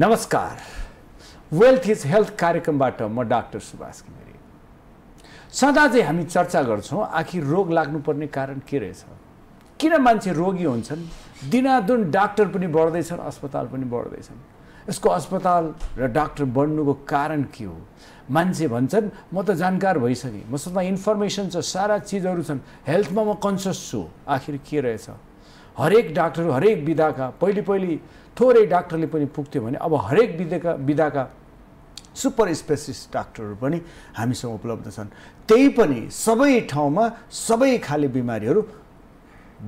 नमस्कार wealth is health कार्यक्रमबाट म doctor Subhash Ghimire सदा चाहिँ हामी चर्चा गर्छौँ आखिर रोग लाग्नुपर्ने कारण के रहेछ किन मान्छे रोगी हुन्छन् दिनादुन डाक्टर पनि बढ्दैछन् अस्पताल पनि बढ्दैछन् यसको अस्पताल र डाक्टर बढ्नुको कारण के हो मान्छे भन्छन् म त जानकार भइसकेँ मसँग इन्फर्मेसन छ सारा चिजहरू छन् हेल्थमा म कन्सियस छु आखिर के रहेछ हरेक डाक्टर हरेक विधाका पहिले पहिले थोरै डाक्टरले पनि पुग्थ्यो भने अब हरेक विधाका विधाका सुपर स्पेसिस्ट डाक्टरहरू पनि हामीसँग उपलब्ध छन् त्यही पनि सबै ठाउँमा सबै खाले बिमारीहरू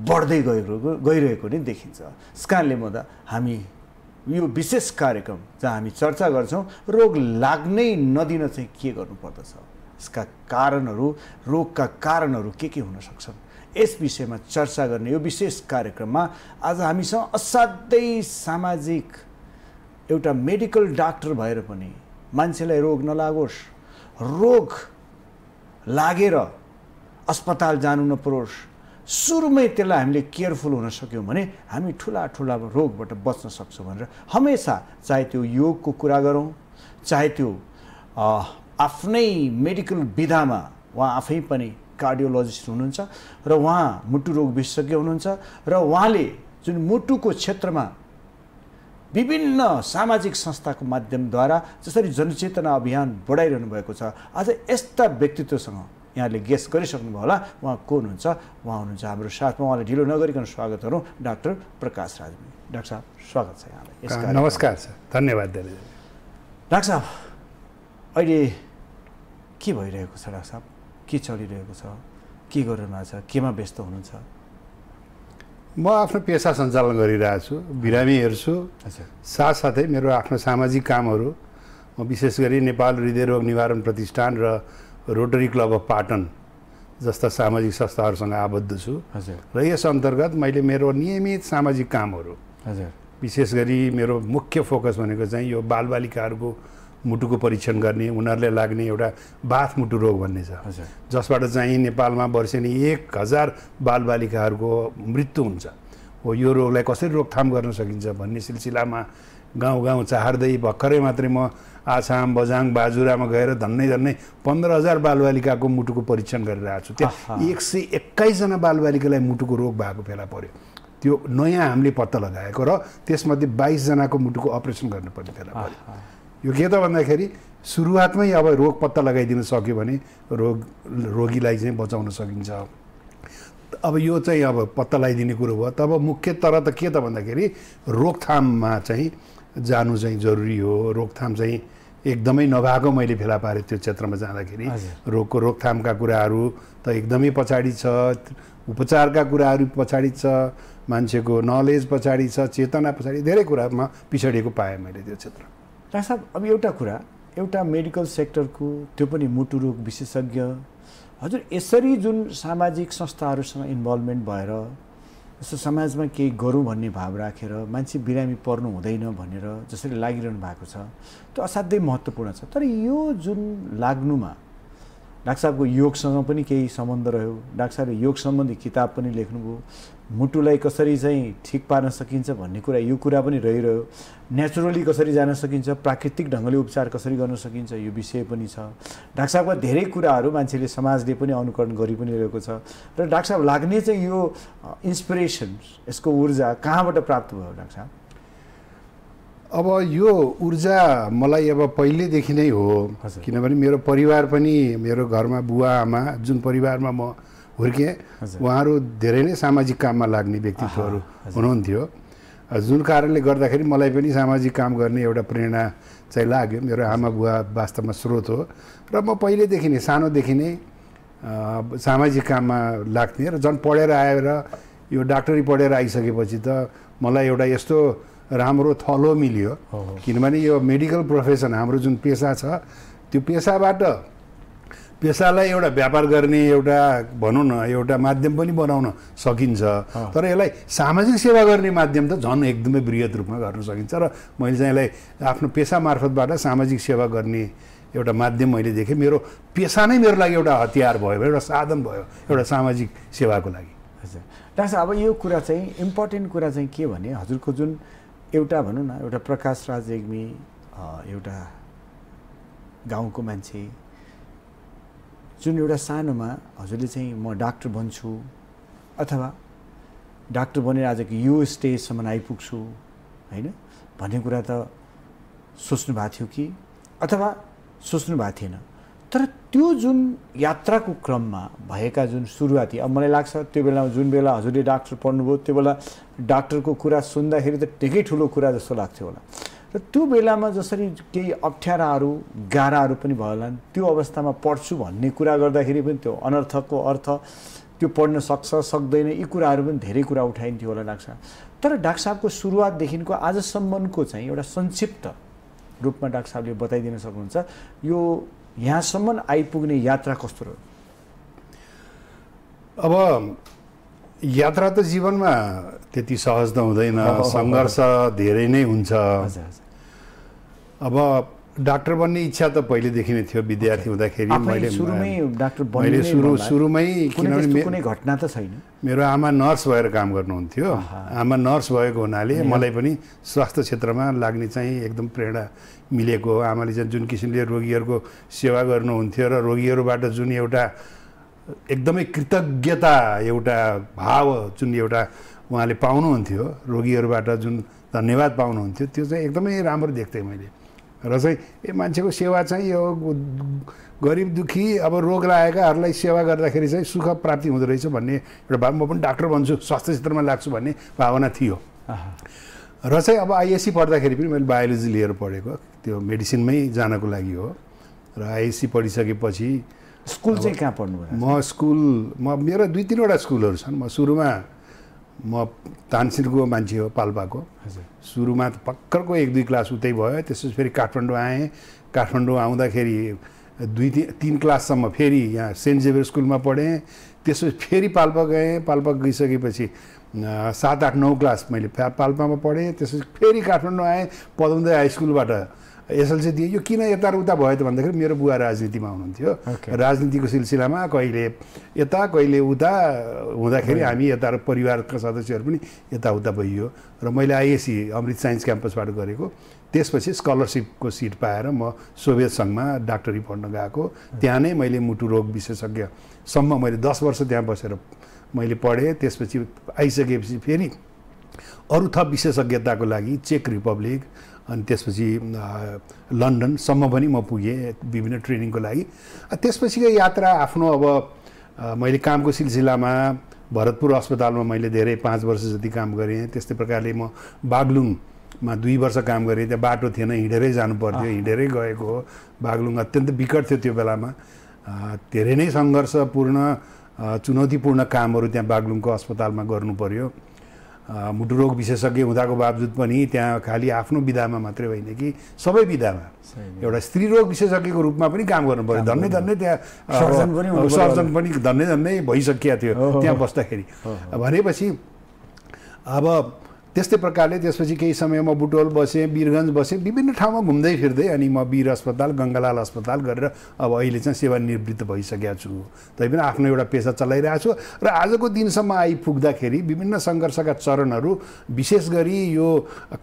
बढ्दै गइरहेको गइरहेको नै देखिन्छ यस कारणले गर्दा हामी यो विशेष कार्यक्रम जहाँ हामी चर्चा गर्छौँ रोग लाग्नै नदिन चाहिँ के गर्नुपर्दछ यसका कारणहरू रोगका कारणहरू के के हुन सक्छन् यस विषयमा चर्चा गर्ने यो विशेष कार्यक्रममा आज हामीसँग असाध्यै सामाजिक एउटा मेडिकल डाक्टर भएर पनि मान्छेलाई रोग नलागोस् रोग लागेर अस्पताल जानु नपरोस् सुरुमै त्यसलाई हामीले केयरफुल हुन सक्यौँ भने हामी ठुला ठुला रोगबाट बच्न सक्छौँ भनेर हमेसा चाहे त्यो योगको कुरा गरौँ चाहे त्यो आफ्नै मेडिकल विधामा उहाँ आफै पनि कार्डियोलोजिस्ट हुनुहुन्छ र उहाँ मुटु रोग विशेषज्ञ हुनुहुन्छ र उहाँले जुन मुटुको क्षेत्रमा विभिन्न सामाजिक संस्थाको माध्यमद्वारा जसरी जनचेतना अभियान बढाइरहनु भएको छ आज यस्ता व्यक्तित्वसँग यहाँले गेस गरिसक्नुभयो होला उहाँ को हुनुहुन्छ उहाँ हुनुहुन्छ हाम्रो साथमा उहाँले ढिलो नगरिकन स्वागत गरौँ डाक्टर प्रकाश राजमी डाक्टर साहब स्वागत छ यहाँलाई नमस्कार छ धन्यवाद डाक्टर साहब अहिले के भइरहेको छ डाक्टर साहब के चलिरहेको छ के गरिरहेको छ केमा व्यस्त हुनुहुन्छ म आफ्नो पेसा सञ्चालन गरिरहेछु बिरामी हेर्छु साथसाथै मेरो आफ्नो सामाजिक कामहरू म विशेष गरी नेपाल हृदयरोग निवारण प्रतिष्ठान र रोटरी क्लब अफ पाटन जस्ता सामाजिक संस्थाहरूसँग आबद्ध छु र यस अन्तर्गत मैले मेरो नियमित सामाजिक कामहरू विशेष गरी मेरो मुख्य फोकस भनेको चाहिँ यो बालबालिकाहरूको मुटुको परीक्षण गर्ने उनीहरूले लाग्ने एउटा बाथ मुटु रोग भन्ने छ जसबाट चाहिँ नेपालमा वर्षेनी एक हजार बालबालिकाहरूको मृत्यु हुन्छ हो यो रोगलाई कसरी रोकथाम गर्न सकिन्छ भन्ने सिलसिलामा गाउँ गाउँ चाहर्दै भर्खरै मात्रै म आसाम बजाङ बाजुरामा गएर धन्नै धन्नै पन्ध्र हजार बालबालिकाको मुटुको परीक्षण गरेर आएको छु त्यहाँ एक सय एक्काइसजना बालबालिकालाई मुटुको रोग भएको फेला पऱ्यो त्यो नयाँ हामीले पत्ता लगाएको र त्यसमध्ये बाइसजनाको मुटुको अपरेसन गर्नुपर्ने फेला पऱ्यो यो के त भन्दाखेरि सुरुवातमै अब रोग पत्ता लगाइदिन सक्यो भने रोग रोगीलाई चाहिँ बचाउन सकिन्छ अब यो चाहिँ अब पत्ता लगाइदिने कुरो भयो तब मुख्य तर त के त भन्दाखेरि रोकथाममा चाहिँ जानु चाहिँ जरुरी हो रोकथाम चाहिँ एकदमै नभएको मैले फेला पारेँ त्यो क्षेत्रमा जाँदाखेरि रोगको रोकथामका कुराहरू त एकदमै पछाडि छ उपचारका कुराहरू पछाडि छ मान्छेको नलेज पछाडि छ चेतना पछाडि धेरै कुरामा पिछडिएको पाएँ मैले त्यो क्षेत्रमा डाक्टर साहब अब एउटा कुरा एउटा मेडिकल सेक्टरको त्यो पनि मुटु रोग विशेषज्ञ हजुर यसरी जुन सामाजिक संस्थाहरूसँग इन्भल्भमेन्ट भएर जस्तो समाजमा केही गरौँ भन्ने भाव राखेर मान्छे बिरामी पर्नु हुँदैन भनेर जसरी लागिरहनु भएको छ त्यो असाध्यै महत्त्वपूर्ण छ तर यो जुन लाग्नुमा डाक्टर साहबको योगसँग पनि केही सम्बन्ध रह्यो डाक्टर साहबले योग सम्बन्धी किताब पनि लेख्नुभयो मुटुलाई कसरी चाहिँ ठिक पार्न सकिन्छ भन्ने कुरा यो कुरा पनि रहिरह्यो नेचुरली कसरी जान सकिन्छ प्राकृतिक ढङ्गले उपचार कसरी गर्न सकिन्छ यो विषय पनि छ डाक्टर साहबका धेरै कुराहरू मान्छेले समाजले पनि अनुकरण गरि पनि रहेको छ र डाक्टर साहब लाग्ने चाहिँ यो इन्सपिरेसन यसको ऊर्जा कहाँबाट प्राप्त भयो डाक्टर साहब अब यो ऊर्जा मलाई अब पहिल्यैदेखि नै हो किनभने मेरो परिवार पनि मेरो घरमा बुवा आमा जुन परिवारमा म हुर्किए उहाँहरू धेरै नै सामाजिक काममा लाग्ने व्यक्तित्वहरू हुनुहुन्थ्यो जुन कारणले गर्दाखेरि मलाई पनि सामाजिक काम गर्ने एउटा प्रेरणा चाहिँ लाग्यो मेरो आमा बुवा वास्तवमा स्रोत हो र म पहिल्यैदेखि नै सानोदेखि नै सामाजिक काममा लाग्थेँ र झन् पढेर आएर यो डाक्टरी पढेर आइसकेपछि त मलाई एउटा यस्तो राम्रो थलो मिल्यो किनभने यो मेडिकल प्रोफेसन हाम्रो जुन पेसा छ त्यो पेसाबाट पेसालाई एउटा व्यापार गर्ने एउटा भनौँ न एउटा माध्यम पनि बनाउन सकिन्छ तर यसलाई सामाजिक सेवा गर्ने माध्यम त झन् एकदमै वृहत रूपमा गर्न सकिन्छ र मैले चाहिँ यसलाई आफ्नो पेसा मार्फतबाट सामाजिक सेवा गर्ने एउटा माध्यम मैले देखेँ मेरो पेसा नै मेरो लागि एउटा हतियार भयो एउटा साधन भयो एउटा सामाजिक सेवाको लागि हजुर डाक्टर अब यो कुरा चाहिँ इम्पोर्टेन्ट कुरा चाहिँ के भने हजुरको जुन एउटा भनौँ न एउटा प्रकाश राज एग्मी एउटा गाउँको मान्छे जुन एउटा सानोमा हजुरले चाहिँ म डाक्टर बन्छु अथवा डाक्टर बनेर आजको यो स्टेजसम्म आइपुग्छु होइन भन्ने कुरा त सोच्नु भएको थियो कि अथवा सोच्नु भएको थिएन तर त्यो जुन यात्राको क्रममा भएका जुन सुरुवाती अब मलाई लाग्छ त्यो बेलामा जुन बेला हजुरले डाक्टर पढ्नुभयो त्यो बेला डाक्टरको कुरा सुन्दाखेरि त ठिकै ठुलो कुरा जस्तो लाग्थ्यो होला र त्यो बेलामा जसरी केही अप्ठ्याराहरू गाह्राहरू पनि भयो होला त्यो अवस्थामा पढ्छु भन्ने कुरा गर्दाखेरि पनि त्यो अनर्थको अर्थ त्यो पढ्न सक्छ सक्दैन यी कुराहरू पनि धेरै कुरा उठाइन्थ्यो होला डाक्सा तर डाक्टर साहबको सुरुवातदेखिको आजसम्मको चाहिँ एउटा संक्षिप्त रूपमा डाक्टर साहबले बताइदिन सक्नुहुन्छ यो यहाँसम्म आइपुग्ने यात्रा कस्तो रह्यो अब यात्रा त जीवनमा त्यति सहज त हुँदैन सङ्घर्ष धेरै नै हुन्छ हजुर अब डाक्टर बन्ने इच्छा त पहिलेदेखि नै थियो विद्यार्थी हुँदाखेरि मैले मैले सुरु सुरुमै किनभने घटना त छैन मेरो आमा नर्स भएर काम गर्नुहुन्थ्यो आमा नर्स भएको हुनाले मलाई पनि स्वास्थ्य क्षेत्रमा लाग्ने चाहिँ एकदम प्रेरणा मिलेको हो आमाले चाहिँ जुन किसिमले रोगीहरूको सेवा गर्नुहुन्थ्यो र रोगीहरूबाट जुन एउटा एकदमै कृतज्ञता एउटा भाव जुन एउटा उहाँले पाउनुहुन्थ्यो रोगीहरूबाट जुन धन्यवाद पाउनुहुन्थ्यो त्यो चाहिँ एकदमै राम्रो देख्थेँ मैले र चाहिँ ए मान्छेको सेवा चाहिँ यो गरिब दुखी अब रोग लागेकाहरूलाई सेवा गर्दाखेरि चाहिँ सुख प्राप्ति हुँदो रहेछ भन्ने एउटा भाव म पनि डाक्टर भन्छु स्वास्थ्य क्षेत्रमा लाग्छु भन्ने भावना थियो र चाहिँ अब आइएससी पढ्दाखेरि पनि मैले बायोलोजी लिएर पढेको त्यो मेडिसिनमै जानको लागि हो र आइएससी पढिसकेपछि स्कुल चाहिँ कहाँ पढ्नु म स्कुल म मेरो दुई तिनवटा स्कुलहरू छन् म सुरुमा म तानसिरको मान्छे हो पाल्पाको सुरुमा त भर्खरको एक दुई क्लास उतै भयो त्यसपछि फेरि काठमाडौँ आएँ काठमाडौँ आउँदाखेरि दुई तिन तिन क्लाससम्म फेरि यहाँ सेन्ट जेभियर स्कुलमा पढेँ त्यसपछि फेरि पाल्पा गएँ पाल्पा गइसकेपछि सात आठ नौ क्लास मैले पाल्पामा पढेँ त्यसपछि फेरि काठमाडौँ आएँ पदमदै हाई स्कुलबाट एसएलसी दिएँ यो किन यता उता भयो त भन्दाखेरि मेरो बुवा राजनीतिमा हुनुहुन्थ्यो राजनीतिको सिलसिलामा कहिले यता कहिले उता हुँदाखेरि हामी यता र परिवारका सदस्यहरू पनि यताउता भइयो र मैले आइएसी e, अमृत साइन्स क्याम्पसबाट गरेको त्यसपछि स्कलरसिपको सिट पाएर म सोभियत सङ्घमा डाक्टरी पढ्न गएको त्यहाँ नै मैले मुटु रोग विशेषज्ञसम्म मैले दस वर्ष त्यहाँ बसेर मैले पढेँ त्यसपछि आइसकेपछि फेरि अरू थप विशेषज्ञताको लागि चेक रिपब्लिक अनि त्यसपछि लन्डनसम्म पनि म पुगेँ विभिन्न ट्रेनिङको लागि त्यसपछिको यात्रा आफ्नो अब मैले कामको सिलसिलामा भरतपुर अस्पतालमा मैले धेरै पाँच वर्ष जति काम गरेँ त्यस्तै प्रकारले म बागलुङमा दुई वर्ष काम गरेँ त्यहाँ बाटो थिएन हिँडेरै जानु पर्थ्यो हिँडेरै गएको हो बागलुङ अत्यन्त विकट थियो त्यो बेलामा धेरै नै सङ्घर्षपूर्ण चुनौतीपूर्ण कामहरू त्यहाँ बागलुङको अस्पतालमा गर्नु पर्यो मुटुरोग विशेषज्ञ हुँदाको बावजुद पनि त्यहाँ खालि आफ्नो विधामा मात्रै होइन कि सबै विधामा एउटा स्त्री रोग विशेषज्ञको रूपमा पनि काम गर्नु पऱ्यो धन्नै धन्नै त्यहाँ सर्जन पनि धन्नै धन्नै भइसकिएको थियो त्यहाँ बस्दाखेरि भनेपछि अब त्यस्तै प्रकारले त्यसपछि केही समय म बुटोल बसेँ वीरगन्ज बसेँ विभिन्न ठाउँमा घुम्दै फिर्दै अनि म वीर अस्पताल गङ्गालाल अस्पताल गरेर अब अहिले चाहिँ सेवानिवृत्त भइसकेको छु तैपनि आफ्नो एउटा पेसा चलाइरहेको छु र आजको दिनसम्म आइपुग्दाखेरि विभिन्न सङ्घर्षका चरणहरू विशेष गरी यो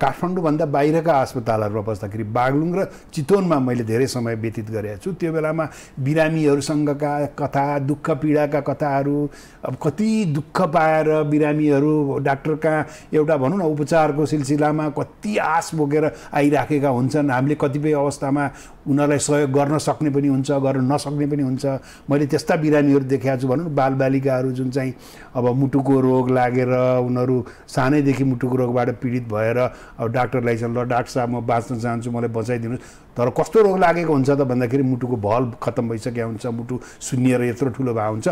काठमाडौँभन्दा बाहिरका अस्पतालहरूमा बस्दाखेरि बागलुङ र चितवनमा मैले धेरै समय व्यतीत गरेको छु त्यो बेलामा बिरामीहरूसँगका कथा दुःख पीडाका कथाहरू अब कति दुःख पाएर बिरामीहरू डाक्टरका एउटा भनौँ भनौँ न उपचारको सिलसिलामा कति आश बोकेर आइराखेका हुन्छन् हामीले कतिपय अवस्थामा उनीहरूलाई सहयोग गर्न सक्ने पनि हुन्छ गर्न नसक्ने पनि हुन्छ मैले त्यस्ता बिरामीहरू देखाएको छु भनौँ बालबालिकाहरू जुन चाहिँ अब मुटुको रोग लागेर उनीहरू सानैदेखि मुटुको रोगबाट पीडित भएर अब डाक्टरलाई चाहिँ ल डाक्टर साहब म बाँच्न चाहन्छु मलाई बचाइदिनुहोस् तर कस्तो रोग लागेको हुन्छ त भन्दाखेरि मुटुको भल खत्तम भइसकेको हुन्छ मुटु सुन्निएर यत्रो ठुलो भए हुन्छ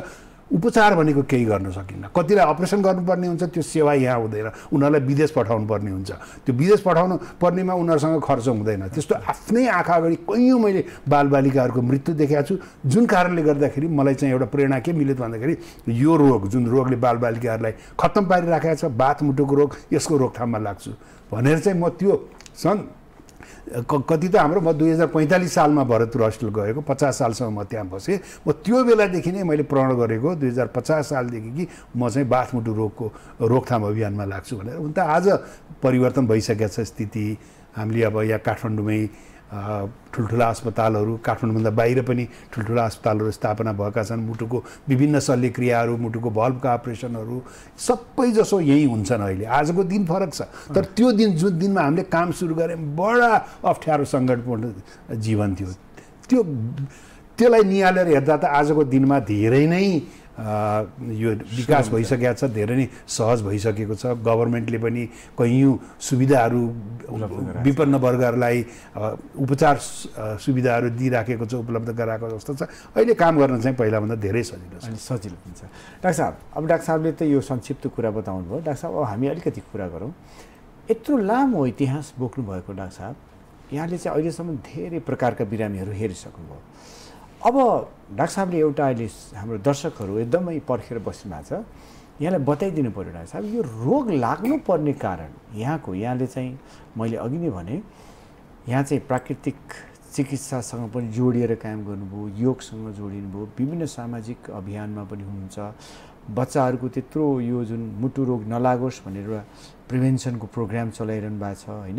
उपचार भनेको केही गर्न सकिन्न कतिलाई अपरेसन गर्नुपर्ने हुन्छ त्यो सेवा यहाँ हुँदैन उनीहरूलाई विदेश पठाउनु पर्ने हुन्छ त्यो विदेश पठाउनु पर्नेमा उनीहरूसँग खर्च हुँदैन त्यस्तो आफ्नै आँखा अगाडि कैयौँ मैले बालबालिकाहरूको मृत्यु देखाएको छु जुन कारणले गर्दाखेरि मलाई चाहिँ एउटा प्रेरणा के मिल्यो भन्दाखेरि यो रोग जुन रोगले बालबालिकाहरूलाई खत्तम पारिराखेको छ बात रोग यसको रोकथाममा लाग्छु भनेर चाहिँ म त्यो सन् कति त हाम्रो म दुई हजार पैँतालिस सालमा भरतपुर हस्टेल गएको पचास सालसम्म म त्यहाँ बसेँ म त्यो बेलादेखि नै मैले प्रण गरेको दुई हजार पचास सालदेखि कि म चाहिँ बाथमुटु रोगको रोकथाम अभियानमा लाग्छु भनेर हुन त आज परिवर्तन भइसकेको छ स्थिति हामीले अब यहाँ काठमाडौँमै ठुल्ठुला अस्पतालहरू काठमाडौँभन्दा बाहिर पनि ठुल्ठुला अस्पतालहरू स्थापना भएका छन् मुटुको विभिन्न शल्यक्रियाहरू मुटुको भल्भका अपरेसनहरू सबैजसो यहीँ हुन्छन् अहिले आजको दिन फरक छ तर त्यो दिन जुन दिनमा हामीले काम सुरु गऱ्यौँ बडा अप्ठ्यारो सङ्कटपूर्ण जीवन थियो त्यो त्यसलाई निहालेर हेर्दा त आजको दिनमा धेरै नै यो विकास भइसकेको छ धेरै नै सहज भइसकेको छ गभर्मेन्टले पनि कैयौँ सुविधाहरू विपन्न वर्गहरूलाई उपचार सुविधाहरू दिइराखेको छ उपलब्ध गराएको जस्तो छ अहिले काम गर्न चाहिँ पहिलाभन्दा धेरै सजिलो छ सजिलो हुन्छ डाक्टर साहब अब डाक्टर साहबले त यो संक्षिप्त कुरा बताउनु भयो डाक्टर साहब अब हामी अलिकति कुरा गरौँ यत्रो लामो इतिहास बोक्नुभएको डाक्टर साहब यहाँले चाहिँ अहिलेसम्म धेरै प्रकारका बिरामीहरू हेरिसक्नुभयो अब डाक्टर साहबले एउटा अहिले हाम्रो दर्शकहरू एकदमै पर्खेर बस्नु भएको छ यहाँलाई बताइदिनु पऱ्यो डाक्टर साहब यो रोग लाग्नुपर्ने कारण यहाँको यहाँले चाहिँ मैले अघि नै भने यहाँ चाहिँ प्राकृतिक चिकित्सासँग पनि जोडिएर काम गर्नुभयो योगसँग जोडिनुभयो विभिन्न सामाजिक अभियानमा पनि हुनुहुन्छ बच्चाहरूको त्यत्रो यो जुन मुटु रोग नलागोस् भनेर प्रिभेन्सनको प्रोग्राम चलाइरहनु भएको छ होइन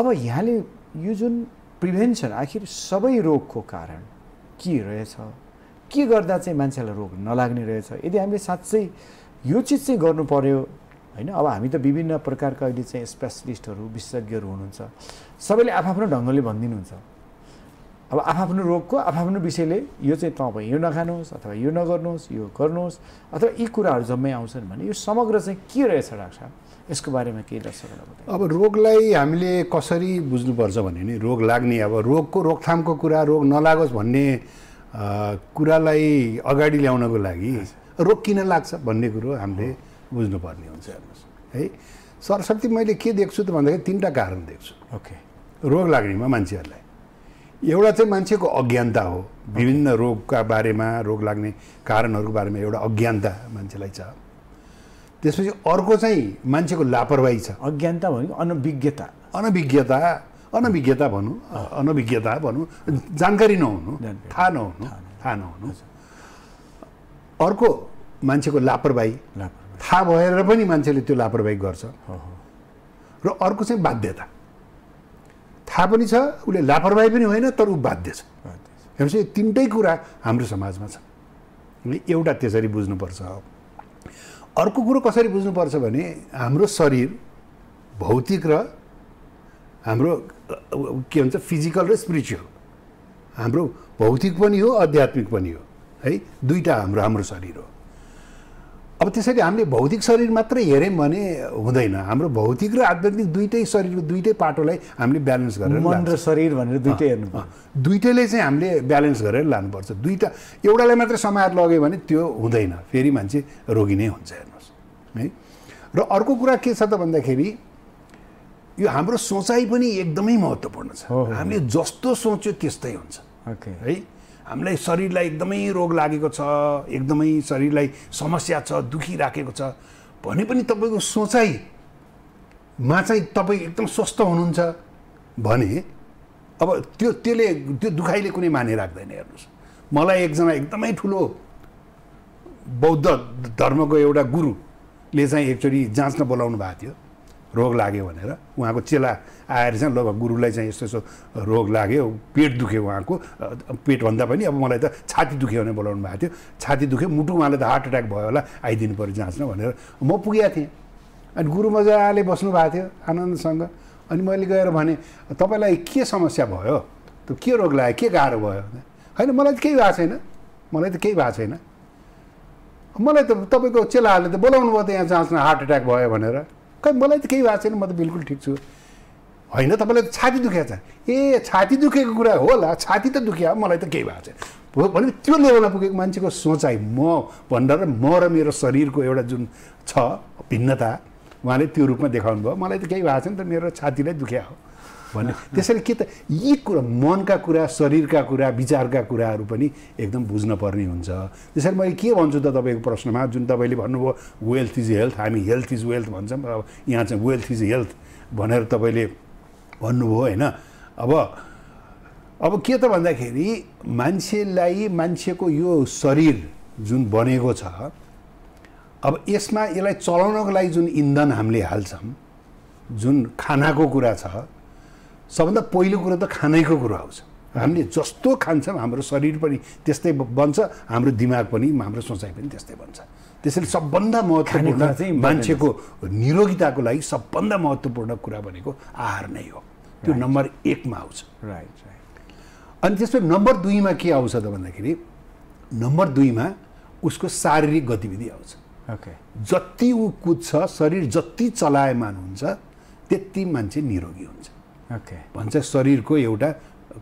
अब यहाँले यो जुन प्रिभेन्सन आखिर सबै रोगको कारण के रहेछ के गर्दा चाहिँ मान्छेलाई रोग नलाग्ने रहेछ यदि हामीले साँच्चै यो चिज चाहिँ गर्नु पऱ्यो होइन अब हामी त विभिन्न प्रकारका अहिले चाहिँ स्पेसलिस्टहरू विशेषज्ञहरू हुनुहुन्छ सबैले आफआफ्नो ढङ्गले भनिदिनुहुन्छ अब आफआफ्नो रोगको आफआफ्नो विषयले यो चाहिँ तपाईँ यो नखानुहोस् अथवा यो नगर्नुहोस् यो गर्नुहोस् अथवा यी कुराहरू जम्मै आउँछन् भने यो समग्र चाहिँ के रहेछ डाक्टर साहब यसको बारेमा केही दर्शकहरूलाई अब रोगलाई हामीले कसरी बुझ्नुपर्छ भने नि रोग लाग्ने अब रोगको रोकथामको कुरा रोग नलागोस् भन्ने कुरालाई अगाडि ल्याउनको लागि रोग किन लाग्छ भन्ने कुरो हामीले बुझ्नुपर्ने हुन्छ हेर्नुहोस् है सरस्वती मैले के देख्छु त भन्दाखेरि तिनवटा कारण देख्छु ओके रोग लाग्नेमा मान्छेहरूलाई एउटा चाहिँ मान्छेको अज्ञानता हो विभिन्न रोगका बारेमा रोग लाग्ने कारणहरूको बारेमा एउटा अज्ञानता मान्छेलाई छ त्यसपछि अर्को चाहिँ मान्छेको लापरवाही छ अज्ञानता भनेको अनभिज्ञता अनभिज्ञता अनभिज्ञता भनौँ अनभिज्ञता भनौँ जानकारी नहुनु थाहा नहुनु थाहा नहुनु अर्को मान्छेको लापरवाही थाहा भएर पनि मान्छेले त्यो लापरवाही गर्छ र अर्को चाहिँ बाध्यता थाहा पनि छ उसले लापरवाही पनि होइन तर ऊ बाध्य छ हेर्नुहोस् यो तिनटै कुरा हाम्रो समाजमा छ एउटा त्यसरी बुझ्नुपर्छ अर्को कुरो कसरी बुझ्नुपर्छ भने हाम्रो शरीर भौतिक र हाम्रो के भन्छ फिजिकल र स्पिरिचुअल हाम्रो भौतिक पनि हो आध्यात्मिक पनि हो है दुईवटा हाम्रो हाम्रो शरीर हो अब त्यसरी हामीले भौतिक शरीर मात्रै हेऱ्यौँ भने हुँदैन हाम्रो भौतिक र आध्यात्मिक दुइटै शरीरको दुइटै पाटोलाई हामीले ब्यालेन्स गरेर मन र शरीर भनेर दुइटै हेर्नु दुइटैले चाहिँ हामीले ब्यालेन्स गरेर लानुपर्छ दुइटा एउटालाई मात्रै समाएर लग्यो भने त्यो हुँदैन फेरि मान्छे रोगी नै हुन्छ हेर्नुहोस् है र अर्को कुरा के छ त भन्दाखेरि यो हाम्रो सोचाइ पनि एकदमै महत्त्वपूर्ण छ हामीले जस्तो सोच्यो त्यस्तै हुन्छ ओके है हामीलाई शरीरलाई एकदमै रोग लागेको छ एकदमै शरीरलाई समस्या छ दुखी राखेको छ भने पनि तपाईँको सोचाइमा चाहिँ तपाईँ एकदम स्वस्थ हुनुहुन्छ भने अब त्यो त्यसले त्यो दुखाइले कुनै माने राख्दैन हेर्नुहोस् मलाई एकजना एकदमै ठुलो बौद्ध धर्मको एउटा गुरुले चाहिँ एकचोटि जाँच्न बोलाउनु भएको थियो रोग लाग्यो भनेर उहाँको चेला आएर चाहिँ लग गुरुलाई चाहिँ यस्तो यस्तो रोग लाग्यो पेट दुख्यो उहाँको पेटभन्दा पनि अब मलाई त छाती दुख्यो भने बोलाउनु भएको थियो छाती दुख्यो मुटु उहाँलाई त हार्ट एट्याक भयो होला आइदिनु पऱ्यो जाँच्न भनेर म पुगेको थिएँ अनि गुरु मजाले बस्नु भएको थियो आनन्दसँग अनि मैले गएर भने तपाईँलाई के समस्या भयो त के रोग लाग्यो के गाह्रो भयो होइन मलाई त केही भएको छैन मलाई त केही भएको छैन मलाई त तपाईँको चेलाहरूले त बोलाउनु भयो त यहाँ जाँच्न हार्ट एट्याक भयो भनेर खै मलाई त केही भएको छैन म त बिल्कुल ठिक छु होइन तपाईँलाई त छाती दुखेको छ ए छाती दुखेको कुरा होला छाती त दुख्या मलाई त केही भएको छैन हो भने त्यो लेभलमा पुगेको मान्छेको सोचाइ म भनेर म र मेरो शरीरको एउटा जुन छ भिन्नता उहाँले त्यो रूपमा देखाउनु भयो मलाई त केही भएको छैन त मेरो छातीलाई दुख्या हो भन्ने त्यसरी के त यी कुरा मनका कुरा शरीरका कुरा विचारका कुराहरू पनि एकदम बुझ्न पर्ने हुन्छ त्यसरी मैले के भन्छु त तपाईँको प्रश्नमा जुन तपाईँले भन्नुभयो वेल्थ इज हेल्थ हामी हेल्थ इज वेल्थ भन्छौँ अब यहाँ चाहिँ वेल्थ इज हेल्थ भनेर तपाईँले भन्नुभयो होइन अब अब के त भन्दाखेरि मान्छेलाई मान्छेको यो शरीर जुन बनेको छ अब यसमा यसलाई चलाउनको लागि जुन इन्धन हामीले हाल्छौँ जुन खानाको कुरा छ सबभन्दा पहिलो कुरो त खानैको कुरो आउँछ हामीले जस्तो खान्छौँ हाम्रो शरीर पनि त्यस्तै बन्छ हाम्रो दिमाग पनि हाम्रो सोचाइ पनि त्यस्तै बन्छ त्यसैले सबभन्दा महत्त्वपूर्ण चाहिँ मान्छेको निरोगिताको लागि सबभन्दा महत्त्वपूर्ण कुरा भनेको आहार नै हो त्यो नम्बर एकमा आउँछ राइट राइट अनि त्यसपछि नम्बर दुईमा के आउँछ त भन्दाखेरि नम्बर दुईमा उसको शारीरिक गतिविधि आउँछ ओके जति ऊ कुद्छ शरीर जति चलायमान हुन्छ त्यति मान्छे निरोगी हुन्छ भन्छ शरीरको एउटा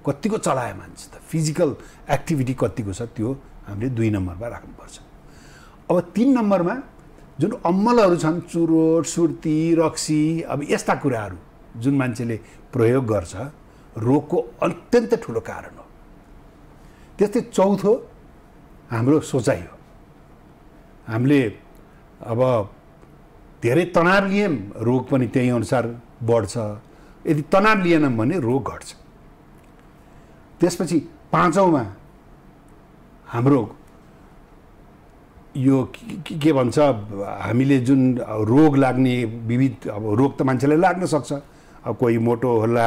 कतिको चलायो मान्छे त फिजिकल एक्टिभिटी कतिको छ त्यो हामीले दुई नम्बरमा राख्नुपर्छ अब तिन नम्बरमा जुन अम्मलहरू छन् चुरोट सुर्ती रक्सी अब यस्ता कुराहरू जुन मान्छेले प्रयोग गर्छ रोगको अत्यन्त ठुलो कारण हो त्यस्तै चौथो हाम्रो सोचाइ हो हामीले अब धेरै तनाव लियौँ रोग पनि त्यही अनुसार बढ्छ यदि तनाव लिएनौँ भने रोग घट्छ त्यसपछि पाँचौँमा हाम्रो यो के भन्छ हामीले जुन रोग लाग्ने विविध अब रोग त मान्छेलाई लाग्न सक्छ अब कोही मोटो होला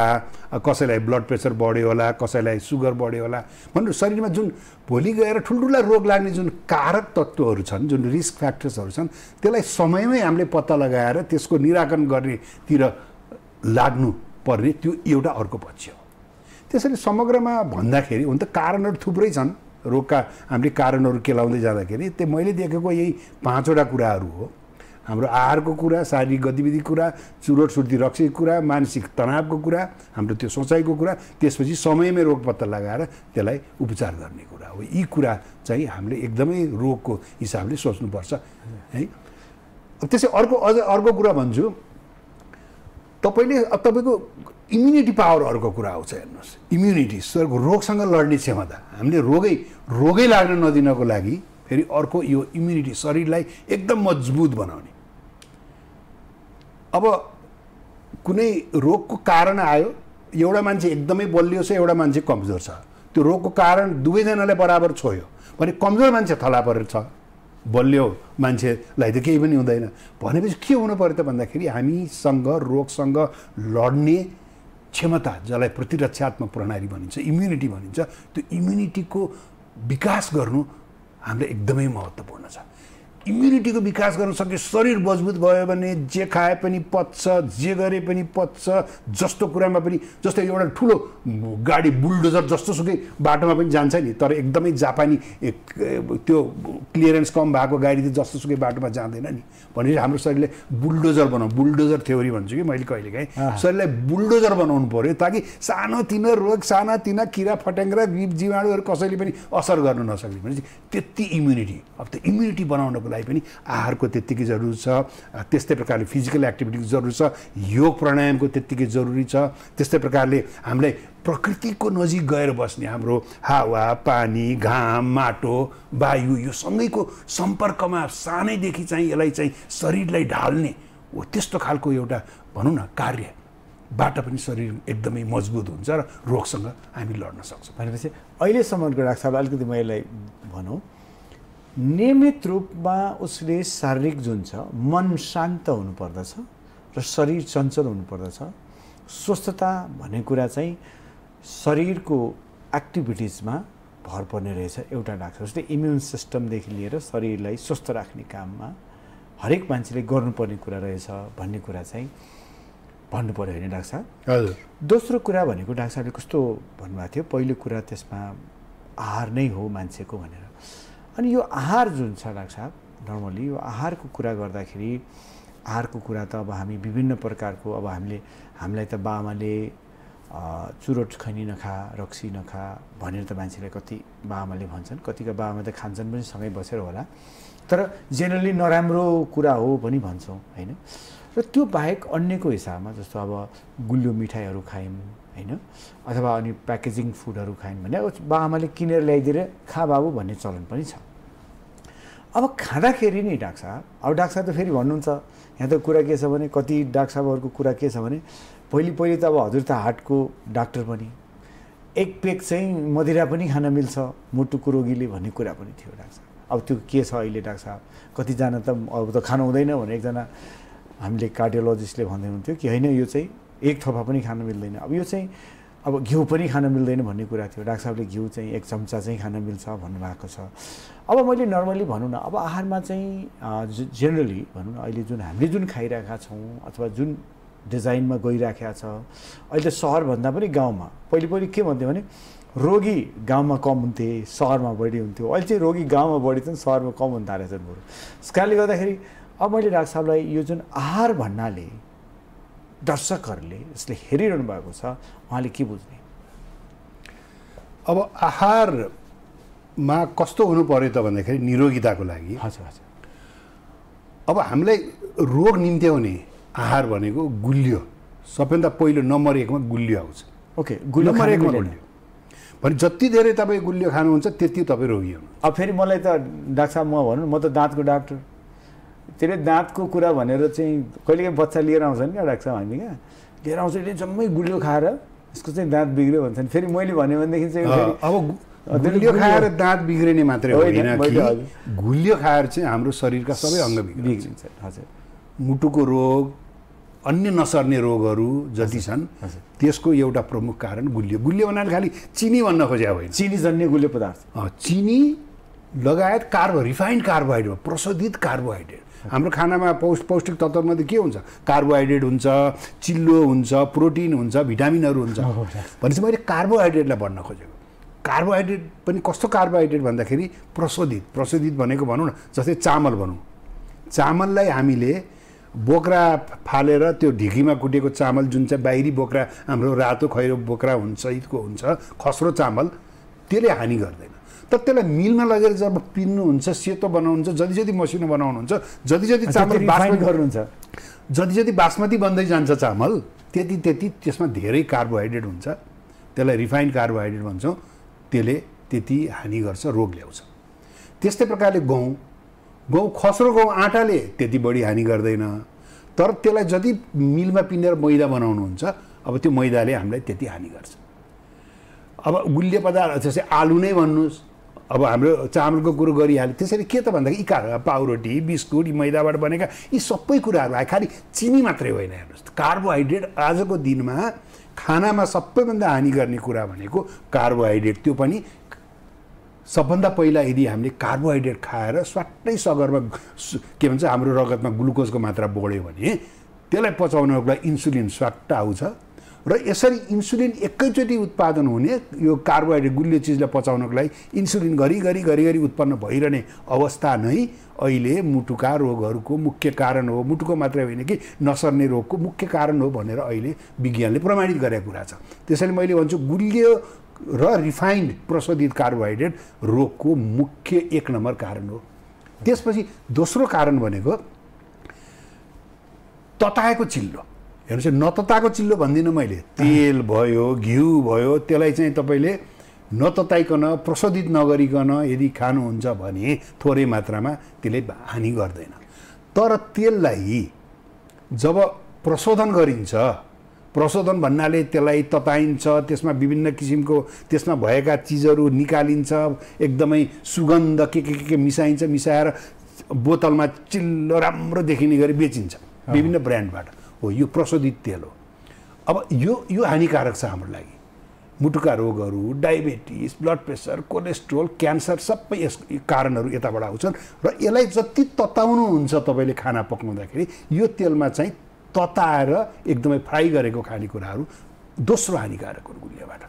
कसैलाई ब्लड प्रेसर बढ्यो होला कसैलाई सुगर बढ्यो होला भन्नु शरीरमा जुन भोलि गएर ठुल्ठुला रोग लाग्ने जुन कारक तत्त्वहरू छन् जुन रिस्क फ्याक्टर्सहरू छन् त्यसलाई समयमै हामीले पत्ता लगाएर त्यसको निराकरण गर्नेतिर लाग्नु पर्ने त्यो एउटा अर्को पक्ष हो त्यसैले समग्रमा भन्दाखेरि हुन त कारणहरू थुप्रै छन् रोगका हामीले कारणहरू केलाउँदै जाँदाखेरि त्यो मैले देखेको यही पाँचवटा कुराहरू हो हाम्रो आहारको कुरा शारीरिक गतिविधि कुरा चुरोट सुर्ती रक्सीको कुरा मानसिक तनावको कुरा हाम्रो त्यो सोचाइको कुरा त्यसपछि समयमै रोग पत्ता लगाएर त्यसलाई उपचार गर्ने कुरा हो यी कुरा चाहिँ हामीले एकदमै रोगको हिसाबले सोच्नुपर्छ है त्यसै अर्को अझ अर्को कुरा भन्छु तपाईँले अब तपाईँको इम्युनिटी पावरहरूको कुरा आउँछ हेर्नुहोस् इम्युनिटी सरको रोगसँग लड्ने क्षमता हामीले रोगै रोगै लाग्न नदिनको लागि फेरि अर्को यो इम्युनिटी शरीरलाई एकदम मजबुत बनाउने अब कुनै रोगको कारण आयो एउटा मान्छे एकदमै बलियो छ एउटा मान्छे कमजोर छ त्यो रोगको कारण दुवैजनालाई बराबर छोयो भने कमजोर मान्छे थला परेर छ बलियो मान्छेलाई त केही पनि हुँदैन भनेपछि के हुनु पऱ्यो त भन्दाखेरि हामीसँग रोगसँग लड्ने क्षमता जसलाई प्रतिरक्षात्मक प्रणाली भनिन्छ इम्युनिटी भनिन्छ त्यो इम्युनिटीको विकास गर्नु हामीलाई एकदमै महत्त्वपूर्ण छ इम्युनिटीको विकास गर्न सक्यो शरीर मजबुत भयो भने जे खाए पनि पच्छ जे गरे पनि पच्छ जस्तो कुरामा पनि जस्तै एउटा ठुलो गाडी बुलडोजर जस्तो सुकै बाटोमा पनि जान्छ नि तर एकदमै जापानी त्यो क्लियरेन्स कम भएको गाडी चाहिँ सुकै बाटोमा जाँदैन नि भनेपछि हाम्रो शरीरले बुलडोजर बनाऊ बुलडोजर थ्योरी भन्छु कि मैले कहिलेकाहीँ शरीरलाई बुलडोजर बनाउनु पऱ्यो ताकि सानोतिनो रोग सानातिना किरा फट्याङ्ग्रा जीवाणुहरू कसैले पनि असर गर्न नसक्ने भनेपछि त्यति इम्युनिटी अब त्यो इम्युनिटी बनाउनको लाई लागि पनि आहारको त्यत्तिकै जरुरी छ त्यस्तै प्रकारले फिजिकल एक्टिभिटीको जरुरी छ योग प्राणायामको त्यत्तिकै जरुरी छ त्यस्तै प्रकारले हामीलाई प्रकृतिको नजिक गएर बस्ने हाम्रो हावा पानी घाम माटो वायु यो सँगैको सम्पर्कमा सानैदेखि चाहिँ यसलाई चाहिँ शरीरलाई ढाल्ने हो त्यस्तो खालको एउटा भनौँ न कार्य बाट पनि शरीर एकदमै मजबुत हुन्छ र रोगसँग हामी लड्न सक्छौँ भनेपछि अहिलेसम्मको डाक्टर साहब अलिकति म यसलाई भनौँ नियमित रूपमा उसले शारीरिक जुन छ मन शान्त हुनुपर्दछ र शरीर चञ्चल हुनुपर्दछ स्वस्थता भन्ने कुरा चाहिँ शरीरको एक्टिभिटिजमा भर पर्ने रहेछ एउटा डाक्टर जस्तै इम्युन सिस्टमदेखि लिएर शरीरलाई स्वस्थ राख्ने काममा हरेक मान्छेले गर्नुपर्ने कुरा रहेछ भन्ने कुरा चाहिँ भन्नु पऱ्यो होइन डाक्टर साहब हजुर दोस्रो कुरा भनेको डाक्टर साहबले कस्तो भन्नुभएको थियो पहिलो कुरा त्यसमा आहार नै हो मान्छेको भनेर अनि यो आहार जुन छ डाक्टर साहब नर्मली यो आहारको कुरा गर्दाखेरि आहारको कुरा त अब हामी विभिन्न प्रकारको अब हामीले हामीलाई त बाबामाले चुरोट खैनी नखा रक्सी नखा भनेर त मान्छेलाई कति बाबामाले भन्छन् कतिको बाबामा त खान्छन् पनि सँगै बसेर होला तर जेनरली नराम्रो कुरा हो पनि भन्छौँ होइन र त्यो बाहेक अन्यको हिसाबमा जस्तो अब गुलियो मिठाईहरू खायौँ होइन अथवा अनि प्याकेजिङ फुडहरू खायौँ भने बाबाआमाले किनेर ल्याइदिएर खा बाबु भन्ने चलन पनि छ अब खाँदाखेरि नि डाक्टर साहब अब डाक्टर साहब त फेरि भन्नुहुन्छ यहाँ त कुरा के छ भने कति डाक्टर साहबहरूको कुरा के छ भने पहिले पहिले त अब हजुर त हार्टको डाक्टर पनि एक पेक चाहिँ मदिरा पनि खान मिल्छ मुटुको रोगीले भन्ने कुरा पनि थियो डाक्टर साहब अब त्यो के छ अहिले डाक्टर साहब कतिजना त अब त खानु हुँदैन भने एकजना हामीले कार्डियोलोजिस्टले भन्दै हुन्थ्यो कि होइन यो चाहिँ एक थोपा पनि खान मिल्दैन अब यो चाहिँ अब घिउ पनि खान मिल्दैन भन्ने कुरा थियो डाक्टर साहबले घिउ चाहिँ एक चम्चा चाहिँ खान मिल्छ भन्नुभएको छ अब मैले नर्मली भनौँ न अब आहारमा चाहिँ जेनरली भनौँ न अहिले जुन हामीले जुन खाइरहेका छौँ अथवा जुन डिजाइनमा गइराखेका छ अहिले सहरभन्दा पनि गाउँमा पहिले पहिले के भन्थ्यो भने रोगी गाउँमा कम हुन्थे सहरमा बढी हुन्थ्यो अहिले चाहिँ रोगी गाउँमा बढी छन् सहरमा कम हुँदो रहेछन् बरु त्यस कारणले गर्दाखेरि अब मैले डाक्टर साहबलाई यो जुन आहार भन्नाले दर्शकहरूले यसले हेरिरहनु भएको छ उहाँले के बुझ्ने अब आहारमा कस्तो हुनु पर्यो त भन्दाखेरि निरोगिताको लागि हजुर हजुर अब हामीलाई रोग निम्त्याउने आहार भनेको गुलियो सबैभन्दा पहिलो नम्बर एकमा गुलियो आउँछ ओके गुलियो नम्बर एकमा गुलियो भने जति धेरै तपाईँ गुलियो खानुहुन्छ त्यति तपाईँ रोगी हुनु अब फेरि मलाई त डाक्टर साहब म भनौँ म त दाँतको डाक्टर त्यसले दाँतको कुरा भनेर चाहिँ कहिलेकाहीँ बच्चा लिएर आउँछन् क्या डाक्टर साहब हामी क्या लिएर आउँछ यसले जम्मै गुलियो खाएर यसको चाहिँ दाँत बिग्रियो भन्छन् फेरि मैले भने भनेदेखि चाहिँ अब गुलियो खाएर दाँत बिग्रिने मात्रै होइन गुलियो खाएर चाहिँ हाम्रो शरीरका सबै अङ्ग बिग्रिन्छ हजुर मुटुको रोग अन्य नसर्ने रोगहरू जति छन् त्यसको एउटा प्रमुख कारण गुलियो गुलियो भन्नाले खालि चिनी भन्न खोजेको होइन चिनी जन्य गुलियो पदार्थ चिनी लगायत कार्बो रिफाइन्ड कार्बोहाइड्रेट प्रशोधित कार्बोहाइड्रेट हाम्रो खानामा पौष पौष्टिक तत्त्वमा त के हुन्छ कार्बोहाइड्रेट हुन्छ चिल्लो हुन्छ प्रोटिन हुन्छ भिटामिनहरू हुन्छ भनेपछि मैले कार्बोहाइड्रेटलाई भन्न खोजेको कार्बोहाइड्रेट पनि कस्तो कार्बोहाइड्रेट भन्दाखेरि प्रशोधित प्रशोधित भनेको भनौँ न जस्तै चामल भनौँ चामललाई हामीले बोक्रा फालेर त्यो ढिकीमा कुटेको चामल जुन चाहिँ बाहिरी बोक्रा हाम्रो रातो खैरो बोक्रा हुन्छ इदको हुन्छ खस्रो चामल त्यसले हानि गर्दैन तर त्यसलाई मिलमा लगेर जब पिन्नुहुन्छ सेतो बनाउनुहुन्छ जति जति मसिनो बनाउनुहुन्छ जति जति चामल बासमती गर्नुहुन्छ जति जति बासमती बन्दै जान्छ चामल त्यति त्यति त्यसमा धेरै कार्बोहाइड्रेट हुन्छ त्यसलाई रिफाइन्ड कार्बोहाइड्रेट भन्छौँ त्यसले त्यति हानि गर्छ रोग ल्याउँछ त्यस्तै प्रकारले गहुँ गहुँ खस्रो गहुँ आँटाले त्यति बढी हानि गर्दैन तर त्यसलाई जति मिलमा पिनेर मैदा बनाउनुहुन्छ अब त्यो मैदाले हामीलाई त्यति हानि गर्छ अब गुल्य पदार्थ जस्तै आलु नै भन्नुहोस् अब हाम्रो चामलको कुरो गरिहाल्यो त्यसरी के त भन्दाखेरि इकार पाउरोटी बिस्कुट यी मैदाबाट बनेका यी सबै कुराहरू आयो खालि चिनी मात्रै होइन हेर्नुहोस् कार्बोहाइड्रेट आजको दिनमा खानामा सबैभन्दा हानि गर्ने कुरा भनेको कार्बोहाइड्रेट त्यो पनि सबभन्दा पहिला यदि हामीले कार्बोहाइड्रेट खाएर स्वाट्टै सगरमा के भन्छ हाम्रो रगतमा ग्लुकोजको मात्रा बढ्यो भने त्यसलाई पचाउनको लागि इन्सुलिन स्वाट्ट आउँछ र यसरी इन्सुलिन एकैचोटि उत्पादन हुने यो कार्बोहाइड्रेट गुलियो चिजलाई पचाउनको लागि इन्सुलिन घरिघरि घरिघरि उत्पन्न भइरहने अवस्था नै अहिले मुटुका रोगहरूको मुख्य कारण हो मुटुको मात्रै होइन कि नसर्ने रोगको मुख्य कारण हो भनेर अहिले विज्ञानले प्रमाणित गरेको कुरा छ त्यसैले मैले भन्छु गुलियो र रिफाइन्ड प्रशोधित कार्बोहाइड्रेट रोगको मुख्य एक नम्बर कारण हो त्यसपछि दोस्रो कारण भनेको तताएको चिल्लो हेर्नुहोस् नतताको चिल्लो भन्दिनँ मैले तेल भयो घिउ भयो त्यसलाई चाहिँ तपाईँले नतताइकन प्रशोधित नगरिकन यदि खानुहुन्छ भने थोरै मात्रामा त्यसले हानि गर्दैन तर तेललाई जब प्रशोधन गरिन्छ प्रशोधन भन्नाले त्यसलाई तताइन्छ त्यसमा विभिन्न किसिमको त्यसमा भएका चिजहरू निकालिन्छ एकदमै सुगन्ध के के के मिसाइन्छ मिसाएर बोतलमा चिल्लो राम्रो देखिने गरी बेचिन्छ विभिन्न ब्रान्डबाट हो यो प्रशोधित तेल हो अब यो यो हानिकारक छ हाम्रो लागि मुटुका रोगहरू diabetes blood pressure cholesterol cancer सबै यस कारणहरू यताबाट आउँछन् र यसलाई जति तताउनुहुन्छ तपाईँले खाना पकाउँदाखेरि यो तेलमा चाहिँ तताएर एकदमै फ्राई गरेको खानेकुराहरू दोस्रो हानिकारकहरू गुलियाबाट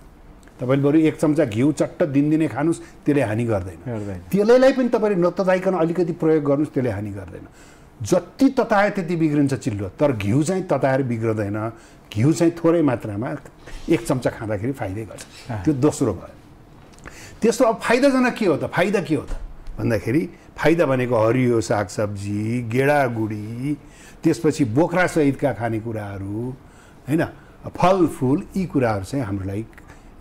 तपाईँले बरु एक चम्चा घिउ चट्ट दिनदिनै खानुहोस् त्यसले हानि गर्दैन तेलैलाई पनि तपाईँले नतताइकन अलिकति प्रयोग गर्नुहोस् त्यसले हानि गर्दैन जति तताए त्यति बिग्रिन्छ चिल्लो तर घिउ चाहिँ तताएर बिग्रदैन घिउ चाहिँ थोरै मात्रामा एक चम्चा खाँदाखेरि फाइदै गर्छ त्यो दोस्रो भयो त्यस्तो अब फाइदाजनक के हो त फाइदा के हो त भन्दाखेरि फाइदा भनेको हरियो सागसब्जी गेडागुडी त्यसपछि बोक्रासहितका खानेकुराहरू होइन फलफुल यी कुराहरू चाहिँ हाम्रो लागि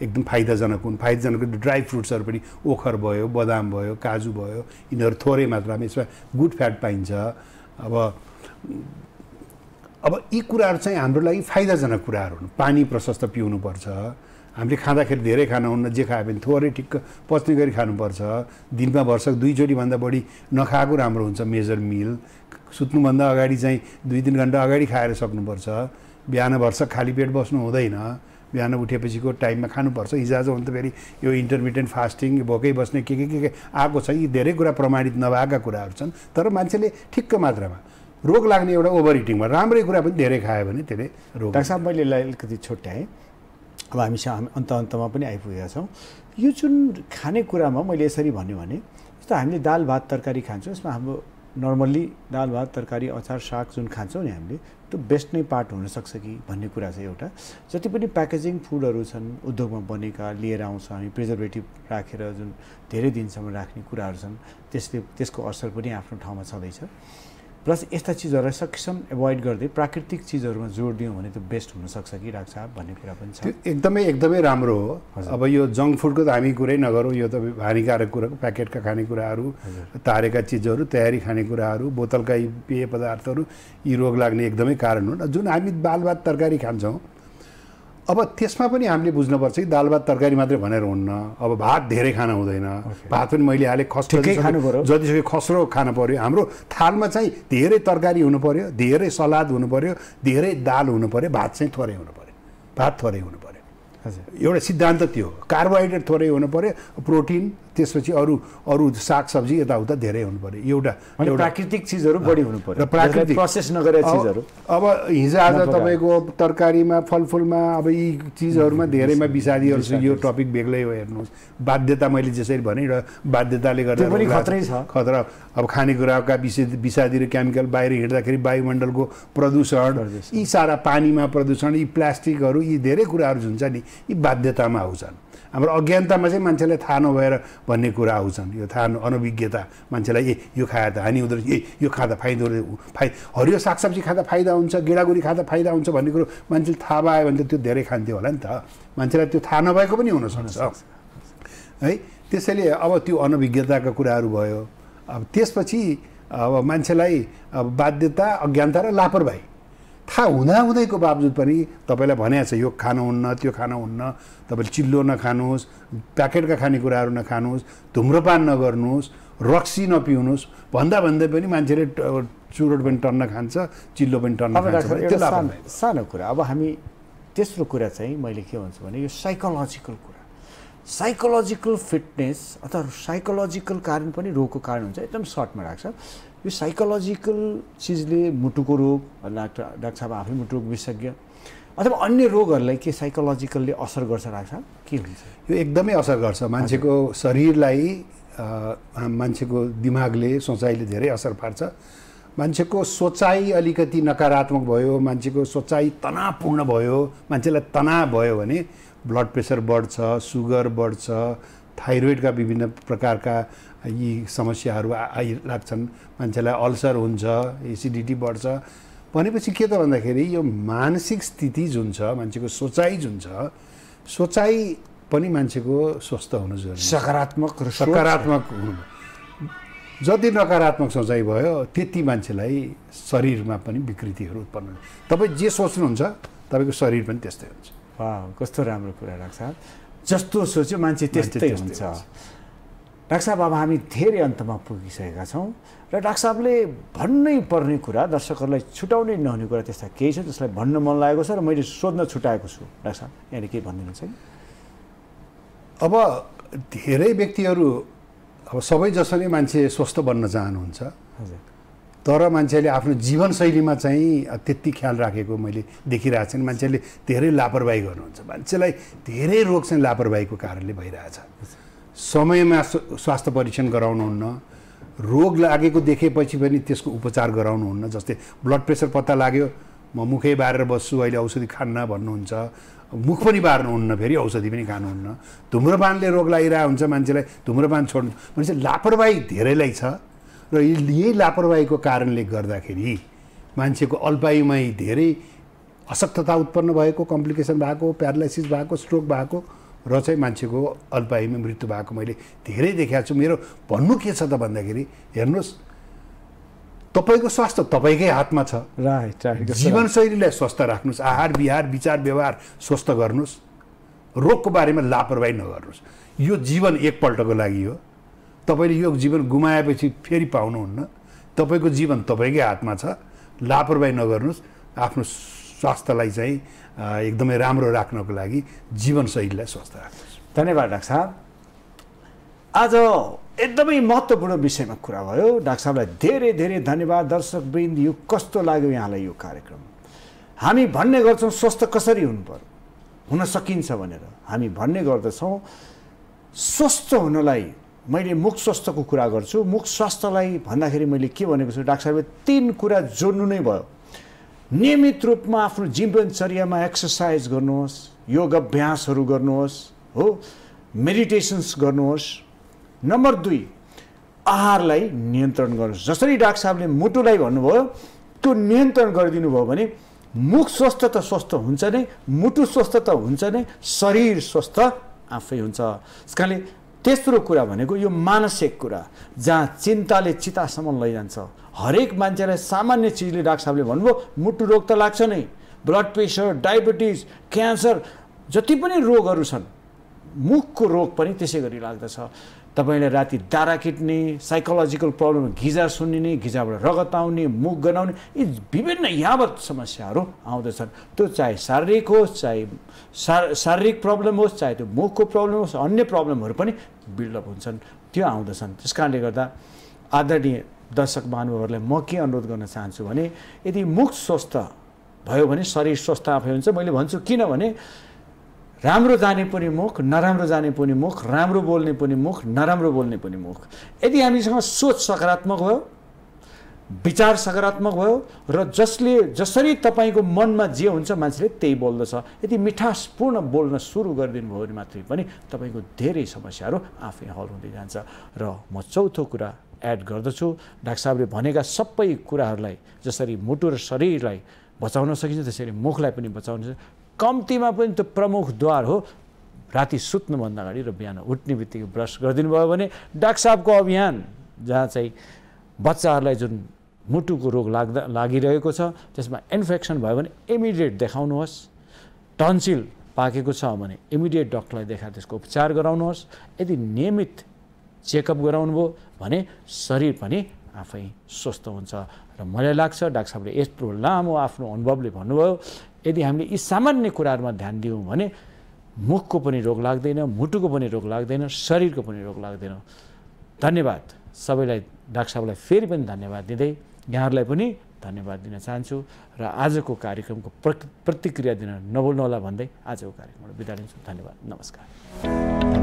एकदम फाइदाजनक हुन् फाइदाजनक ड्राई फ्रुट्सहरू पनि ओखर भयो बदाम भयो काजु भयो यिनीहरू थोरै मात्रामा यसमा गुड फ्याट पाइन्छ अब अब यी कुराहरू चाहिँ हाम्रो लागि फाइदाजनक कुराहरू हुन् पानी प्रशस्त पिउनुपर्छ हामीले खाँदाखेरि धेरै हुन्न जे खायो भने थोरै ठिक्क पच्ने गरी खानुपर्छ दिनमा वर्षक दुईचोटिभन्दा बढी नखाएको राम्रो हुन्छ मेजर मिल सुत्नुभन्दा अगाडि चाहिँ दुई तिन घन्टा अगाडि खाएर सक्नुपर्छ बिहान वर्षक खाली पेट बस्नु हुँदैन बिहान उठेपछिको टाइममा खानुपर्छ हिजो त फेरि यो इन्टरमिडियन्ट फास्टिङ भोकै बस्ने के के के के आएको छ यी धेरै कुरा प्रमाणित नभएका कुराहरू छन् तर मान्छेले ठिक्क मात्रामा रोग लाग्ने एउटा ओभर इटिङमा राम्रै कुरा पनि धेरै खायो भने त्यसले रोग डाक्टर साहब मैले अलिकति छुट्याएँ अब हामीसँग हामी अन्त अन्तमा पनि आइपुगेका छौँ यो जुन खानेकुरामा मैले यसरी भन्यो भने जस्तो हामीले दाल भात तरकारी खान्छौँ यसमा हाम्रो नर्मल्ली दाल भात तरकारी अचार साग जुन खान्छौँ नि हामीले त्यो बेस्ट नै पार्ट हुनसक्छ कि भन्ने कुरा चाहिँ एउटा जति पनि प्याकेजिङ फुडहरू छन् उद्योगमा बनेका लिएर आउँछ हामी प्रिजर्भेटिभ राखेर जुन धेरै दिनसम्म राख्ने कुराहरू छन् त्यसले त्यसको असर पनि आफ्नो ठाउँमा छँदैछ प्लस यस्ता चिजहरूलाई सकेसम्म एभोइड गर्दै प्राकृतिक चिजहरूमा जोड दियौँ भने त्यो बेस्ट हुनसक्छ कि राख्छ भन्ने कुरा पनि छ एकदमै एकदमै राम्रो हो अब यो जङ्क फुडको त हामी कुरै नगरौँ यो त हानिकारक कुराको प्याकेटका खानेकुराहरू तारेका चिजहरू तयारी खानेकुराहरू बोतलका यी पेय पदार्थहरू यी रोग लाग्ने एकदमै कारण हुन् जुन हामी बालभात तरकारी खान्छौँ अब त्यसमा पनि हामीले बुझ्नुपर्छ कि दाल भात तरकारी मात्रै भनेर हुन्न अब भात धेरै खान हुँदैन भात पनि मैले हालेँ पऱ्यो जतिसक्यो खस्रो खानु पऱ्यो हाम्रो थालमा चाहिँ धेरै तरकारी हुनु पऱ्यो धेरै सलाद हुनु पऱ्यो धेरै दाल हुनु पऱ्यो भात चाहिँ थोरै हुनु पऱ्यो भात थोरै हुनु पऱ्यो एउटा सिद्धान्त त्यो कार्बोहाइड्रेट थोरै हुनु पऱ्यो प्रोटिन त्यसपछि अरू अरू सागसब्जी यताउता धेरै हुनु पऱ्यो एउटा प्राकृतिक चिजहरू बढी हुनु पऱ्यो र प्राकृतिक प्रोसेस नगरेका चिजहरू अब हिजो आज तपाईँको तरकारीमा फलफुलमा अब यी चिजहरूमा धेरैमा विषादीहरू छ यो टपिक बेग्लै हो हेर्नुहोस् बाध्यता मैले जसरी भने र बाध्यताले गर्दा पनि खतरै छ खतरा अब खानेकुराका विषादी र केमिकल बाहिर हिँड्दाखेरि वायुमण्डलको प्रदूषण यी सारा पानीमा प्रदूषण यी प्लास्टिकहरू यी धेरै कुराहरू हुन्छ नि यी बाध्यतामा आउँछन् हाम्रो अज्ञानतामा चाहिँ मान्छेलाई थाहा नभएर भन्ने कुरा आउँछन् यो थाहा अनभिज्ञता मान्छेलाई ए यो खाए त हानि हुँदो रहेछ ए यो खाँदा फाइदा फाइ हरियो सागसब्जी खाँदा फाइदा हुन्छ गेडागुडी खाँदा फाइदा हुन्छ भन्ने कुरो मान्छेले थाहा पायो भने त त्यो धेरै खान्थ्यो होला नि त मान्छेलाई त्यो थाहा नभएको पनि हुनसक्छ है त्यसैले अब त्यो अनभिज्ञताका कुराहरू भयो अब त्यसपछि अब मान्छेलाई अब बाध्यता अज्ञानता र लापरवाही थाहा हुँदाहुँदैको बावजुद पनि तपाईँलाई भनेको छ यो खानुहुन्न त्यो खानुहुन्न तपाईँले चिल्लो नखानुहोस् प्याकेटका खानेकुराहरू नखानुहोस् धुम्रपान नगर्नुहोस् रक्सी नपिउनुहोस् भन्दा भन्दै पनि मान्छेले चुरोट पनि टन्न खान्छ चिल्लो पनि टन्न खान्छ सानो कुरा अब हामी तेस्रो कुरा चाहिँ मैले के भन्छु भने यो साइकोलोजिकल कुरा साइकोलोजिकल फिटनेस अथवा साइकोलोजिकल कारण पनि रोगको कारण हुन्छ एकदम सर्टमा राख्छ यो साइकोलोजिकल चिजले मुटुको रोग डाक्टर डाक्टर साहब आफै मुटु विशेषज्ञ अथवा अन्य रोगहरूलाई के साइकोलोजिकल्ली असर गर्छ राख्छ के हुन्छ यो एकदमै असर गर्छ मान्छेको शरीरलाई मान्छेको दिमागले सोचाइले धेरै असर पार्छ मान्छेको सोचाइ अलिकति नकारात्मक भयो मान्छेको सोचाइ तनावपूर्ण भयो मान्छेलाई तनाव भयो भने ब्लड प्रेसर बढ्छ सुगर बढ्छ थाइरोइडका विभिन्न प्रकारका यी समस्याहरू आइराख्छन् मान्छेलाई अल्सर हुन्छ एसिडिटी बढ्छ भनेपछि के त भन्दाखेरि यो मानसिक स्थिति जुन छ मान्छेको सोचाइ जुन छ सोचाइ पनि मान्छेको स्वस्थ हुनु जरुरी सकारात्मक र सकारात्मक हुनु जति नकारात्मक सोचाइ भयो त्यति मान्छेलाई शरीरमा पनि विकृतिहरू उत्पन्न हुन्छ तपाईँ जे सोच्नुहुन्छ तपाईँको शरीर पनि त्यस्तै हुन्छ वा कस्तो राम्रो कुरा राख्छ जस्तो सोच्यो मान्छे त्यस्तै हुन्छ डाक्टर साहब अब हामी धेरै अन्तमा पुगिसकेका छौँ र डाक्टर साहबले भन्नै पर्ने कुरा दर्शकहरूलाई छुट्याउनै नहुने कुरा त्यस्ता केही छ जसलाई भन्न मन लागेको छ र मैले सोध्न छुट्याएको छु डाक्टर साहब यहाँले केही भनिदिनुहुन्छ छ अब धेरै व्यक्तिहरू अब सबै जसरी मान्छे स्वस्थ बन्न चाहनुहुन्छ हजुर तर मान्छेले आफ्नो जीवनशैलीमा चाहिँ त्यति ख्याल राखेको मैले देखिरहेको छैन मान्छेले धेरै लापरवाही गर्नुहुन्छ मान्छेलाई धेरै रोग चाहिँ लापरवाहीको कारणले भइरहेछ समयमा स्वास्थ्य परीक्षण गराउनुहुन्न रोग लागेको देखेपछि पनि त्यसको उपचार गराउनुहुन्न जस्तै ब्लड प्रेसर पत्ता लाग्यो म मुखै बारेर बस्छु अहिले औषधि खान्न भन्नुहुन्छ मुख पनि बार्नुहुन्न फेरि औषधि पनि खानुहुन्न धुम्रपानले रोग लागिरहेको हुन्छ मान्छेलाई धुम्रपान छोड्नु भनेपछि लापरवाही धेरैलाई छ र यही लापरवाहीको कारणले गर्दाखेरि मान्छेको अल्पायुमै धेरै असक्तता उत्पन्न भएको कम्प्लिकेसन भएको प्यारालाइसिस भएको स्ट्रोक भएको र चाहिँ मान्छेको अल्पायुमा मृत्यु भएको मैले धेरै देखाएको छु मेरो भन्नु के छ त भन्दाखेरि हेर्नुहोस् तपाईँको स्वास्थ्य तपाईँकै हातमा छ राइट जीवनशैलीलाई स्वस्थ राख्नुहोस् आहार विहार विचार व्यवहार स्वस्थ गर्नुहोस् रोगको बारेमा लापरवाही नगर्नुहोस् यो जीवन एकपल्टको लागि हो तपाईँले यो जीवन गुमाएपछि फेरि पाउनुहुन्न तपाईँको जीवन तपाईँकै हातमा छ लापरवाही नगर्नुहोस् आफ्नो स्वास्थ्यलाई चाहिँ एकदमै राम्रो राख्नको लागि जीवनशैलीलाई स्वस्थ राख्नुहोस् धन्यवाद डाक्टर साहब आज एकदमै महत्त्वपूर्ण विषयमा कुरा भयो डाक्टर साहबलाई धेरै धेरै धन्यवाद दर्शक दर्शकवृन्द यो कस्तो लाग्यो यहाँलाई यो कार्यक्रम हामी भन्ने गर्छौँ स्वस्थ कसरी हुनु पर्यो हुन सकिन्छ भनेर हामी भन्ने गर्दछौँ स्वस्थ हुनलाई मैले मुख स्वास्थ्यको कुरा गर्छु मुख स्वास्थ्यलाई भन्दाखेरि मैले के भनेको छु डाक्टर साहबले तिन कुरा जोड्नु नै भयो नियमित रूपमा आफ्नो जीवनचर्यामा एक्सर्साइज गर्नुहोस् योग अभ्यासहरू गर्नुहोस् हो मेडिटेसन्स गर्नुहोस् नम्बर दुई आहारलाई नियन्त्रण गर्नुहोस् जसरी डाक्टर साहबले मुटुलाई भन्नुभयो त्यो नियन्त्रण गरिदिनु भयो भने मुख स्वस्थ त स्वस्थ हुन्छ नै मुटु स्वस्थ त हुन्छ नै शरीर स्वस्थ आफै हुन्छ त्यस कारणले तेस्रो कुरा भनेको यो मानसिक कुरा जहाँ चिन्ताले चितासम्म लैजान्छ हरेक मान्छेलाई सामान्य चिजले डाक्टर साहबले भन्नुभयो मुटु रोग त लाग्छ नै ब्लड प्रेसर डायबिटिज क्यान्सर जति पनि रोगहरू छन् मुखको रोग पनि त्यसै गरी लाग्दछ तपाईँले राति दारा किट्ने साइकोलोजिकल प्रब्लम घिजा सुन्निने घिजाबाट रगत आउने मुख गनाउने यी विभिन्न यावत समस्याहरू आउँदछन् त्यो चाहे शारीरिक होस् चाहे शारीरिक प्रब्लम होस् चाहे त्यो मुखको प्रब्लम होस् अन्य प्रब्लमहरू पनि बिल्डअप हुन्छन् त्यो आउँदछन् त्यस कारणले गर्दा आदरणीय दर्शक महानुभावहरूलाई म के अनुरोध गर्न चाहन्छु भने यदि मुख स्वस्थ भयो भने शरीर स्वस्थ आफै हुन्छ मैले भन्छु किनभने राम्रो जाने पनि मुख नराम्रो जाने पनि मुख राम्रो बोल्ने पनि मुख नराम्रो बोल्ने पनि मुख यदि हामीसँग सोच सकारात्मक भयो विचार सकारात्मक भयो र जसले जसरी तपाईँको मनमा जे हुन्छ मान्छेले त्यही बोल्दछ यदि मिठासपूर्ण बोल्न सुरु गरिदिनु भयो भने मात्रै पनि तपाईँको धेरै समस्याहरू आफै हल हुँदै जान्छ र म चौथो कुरा एड गर्दछु डाक्टर साहबले भनेका सबै कुराहरूलाई जसरी मुटु र शरीरलाई बचाउन सकिन्छ त्यसरी मुखलाई पनि बचाउन सकिन्छ कम्तीमा पनि त्यो प्रमुख द्वार हो राति सुत्नुभन्दा अगाडि र बिहान उठ्ने बित्तिकै ब्रस गरिदिनु भयो भने डाक्टर साहबको अभियान जहाँ चाहिँ बच्चाहरूलाई जुन मुटुको रोग लाग्दा लागिरहेको छ त्यसमा इन्फेक्सन भयो भने इमिडिएट देखाउनुहोस् टन्सिल पाकेको छ भने इमिडिएट डक्टरलाई देखाएर त्यसको उपचार गराउनुहोस् यदि नियमित चेकअप गराउनुभयो भने शरीर पनि आफै स्वस्थ हुन्छ र मलाई लाग्छ डाक्टर साहबले यत्रो लामो आफ्नो अनुभवले भन्नुभयो यदि हामीले यी सामान्य कुराहरूमा ध्यान दियौँ भने मुखको पनि रोग लाग्दैन मुटुको पनि रोग लाग्दैन शरीरको पनि रोग लाग्दैन धन्यवाद सबैलाई डाक्टर साहबलाई फेरि पनि धन्यवाद दिँदै यहाँहरूलाई पनि धन्यवाद दिन चाहन्छु र आजको कार्यक्रमको प्रतिक्रिया दिन नबोल्नुहोला भन्दै आजको कार्यक्रमबाट बिदा लिन्छु धन्यवाद नमस्कार